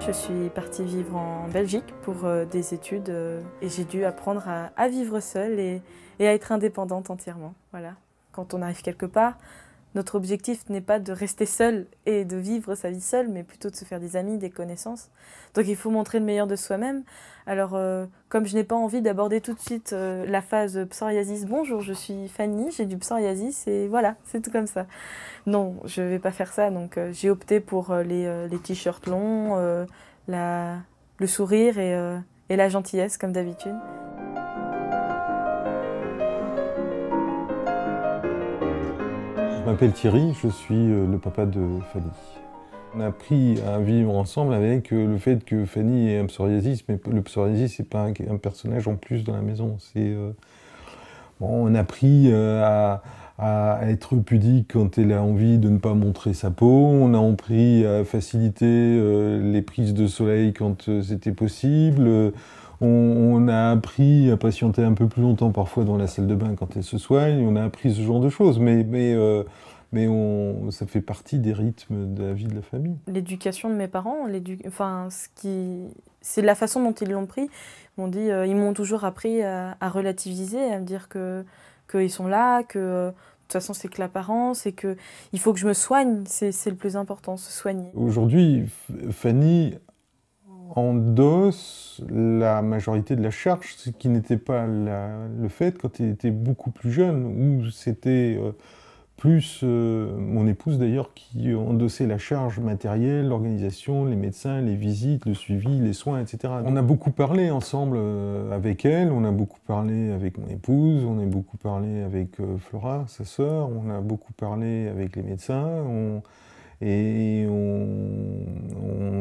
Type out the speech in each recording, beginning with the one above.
Je suis partie vivre en Belgique pour euh, des études euh, et j'ai dû apprendre à, vivre seule et, à être indépendante entièrement. Voilà. Quand on arrive quelque part, notre objectif n'est pas de rester seul et de vivre sa vie seule, mais plutôt de se faire des amis, des connaissances. Donc il faut montrer le meilleur de soi-même. Alors, euh, comme je n'ai pas envie d'aborder tout de suite euh, la phase psoriasis, bonjour, je suis Fanny, j'ai du psoriasis et voilà, c'est tout comme ça. Non, je ne vais pas faire ça, donc euh, j'ai opté pour les, t-shirts longs, le sourire et la gentillesse comme d'habitude. Je m'appelle Thierry, je suis euh, le papa de Fanny. On a appris à vivre ensemble avec euh, le fait que Fanny est un psoriasis, mais le psoriasis, c'est pas un personnage en plus dans la maison. Euh, on a appris à, être pudique quand elle a envie de ne pas montrer sa peau. On a appris à faciliter les prises de soleil quand c'était possible on, a appris à patienter un peu plus longtemps parfois dans la salle de bain quand elle se soigne, on a appris ce genre de choses, mais, mais, euh, mais on, ça fait partie des rythmes de la vie de la famille. L'éducation de mes parents, enfin, ce qui, c'est la façon dont ils l'ont pris. On dit, euh, ils m'ont toujours appris à, relativiser, à me dire que qu'ils sont là, que euh, de toute façon, c'est que l'apparence et que il faut que je me soigne, c'est le plus important, se soigner. Aujourd'hui, Fanny endosse la majorité de la charge, ce qui n'était pas le fait quand il était beaucoup plus jeune, où c'était euh, plus euh, mon épouse d'ailleurs qui endossait la charge matérielle, l'organisation, les médecins, les visites, le suivi, les soins, etc. On a beaucoup parlé ensemble euh, avec elle, on a beaucoup parlé avec mon épouse, on a beaucoup parlé avec Flora, sa sœur, on a beaucoup parlé avec les médecins, et on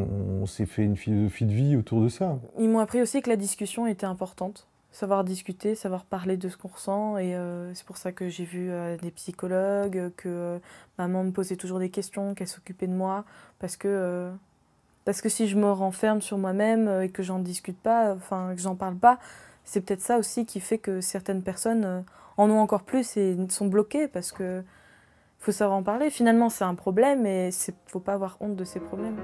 on s'est fait une philosophie de vie autour de ça. Ils m'ont appris aussi que la discussion était importante. Savoir discuter, savoir parler de ce qu'on ressent. Et euh, c'est pour ça que j'ai vu euh, des psychologues, que euh, maman me posait toujours des questions, qu'elle s'occupait de moi. Parce que, parce que si je me renferme sur moi-même et que j'en discute pas, enfin que j'en parle pas, c'est peut-être ça aussi qui fait que certaines personnes en ont encore plus et sont bloquées parce que faut savoir en parler. Finalement, c'est un problème et il faut pas avoir honte de ces problèmes.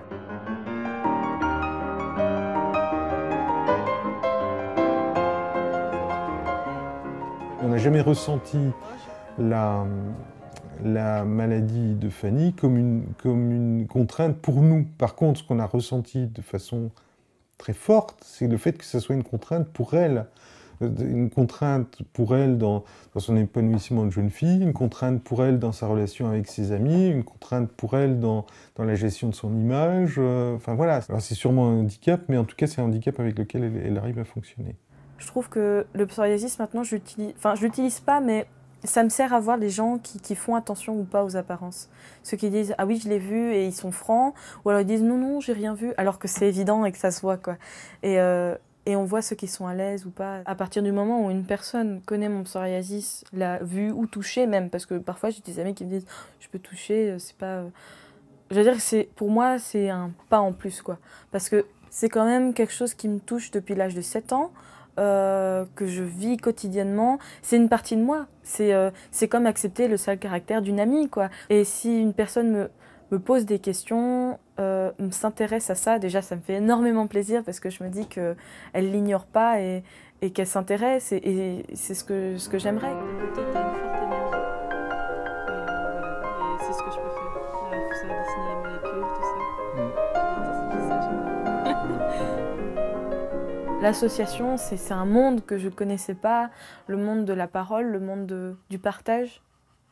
on n'a jamais ressenti la, la maladie de Fanny comme une, comme une contrainte pour nous. Par contre, ce qu'on a ressenti de façon très forte, c'est le fait que ça soit une contrainte pour elle. Une contrainte pour elle dans, son épanouissement de jeune fille, une contrainte pour elle dans sa relation avec ses amis, une contrainte pour elle dans, dans la gestion de son image. Euh, enfin voilà, c'est sûrement un handicap, mais en tout cas c'est un handicap avec lequel elle arrive à fonctionner. Je trouve que le psoriasis, maintenant, je l'utilise. Enfin, je l'utilise pas, mais ça me sert à voir les gens qui, font attention ou pas aux apparences. Ceux qui disent ah oui je l'ai vu et ils sont francs, ou alors ils disent non non j'ai rien vu, alors que c'est évident et que ça se voit quoi. Et, euh, et on voit ceux qui sont à l'aise ou pas. À partir du moment où une personne connaît mon psoriasis, l'a vu ou touché même, parce que parfois j'ai des amis qui me disent je peux toucher, euh, c'est pas. Euh, je veux dire c'est pour moi c'est un pas en plus quoi, parce que c'est quand même quelque chose qui me touche depuis l'âge de 7 ans. Euh, que je vis quotidiennement, c'est une partie de moi. C'est euh, comme accepter le seul caractère d'une amie. Quoi. Et si une personne me, me pose des questions, euh, s'intéresse à ça, déjà ça me fait énormément plaisir parce que je me dis qu'elle ne l'ignore pas et, qu'elle s'intéresse et, et c'est ce que, ce que j'aimerais. L'association, c'est un monde que je ne connaissais pas, le monde de la parole, le monde de, du partage,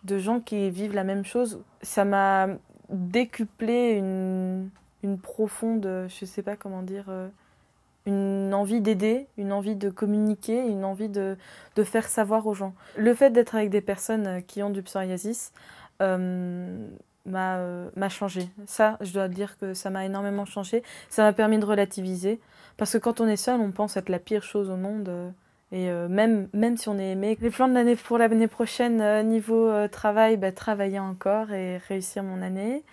de gens qui vivent la même chose. Ça m'a décuplé une, une, profonde, je ne sais pas comment dire, euh, une envie d'aider, une envie de communiquer, une envie de, de faire savoir aux gens. Le fait d'être avec des personnes qui ont du psoriasis, euh, euh, m'a changé. Ça, je dois dire que ça m'a énormément changé. Ça m'a permis de relativiser. Parce que quand on est seul, on pense être la pire chose au monde. Euh, et euh, même, même si on est aimé. Les plans de l'année pour l'année prochaine, niveau travail, bah, travailler encore et réussir mon année.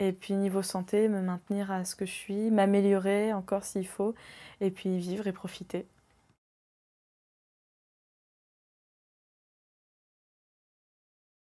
Et puis niveau santé, me maintenir à ce que je suis, m'améliorer encore s'il faut. Et puis vivre et profiter.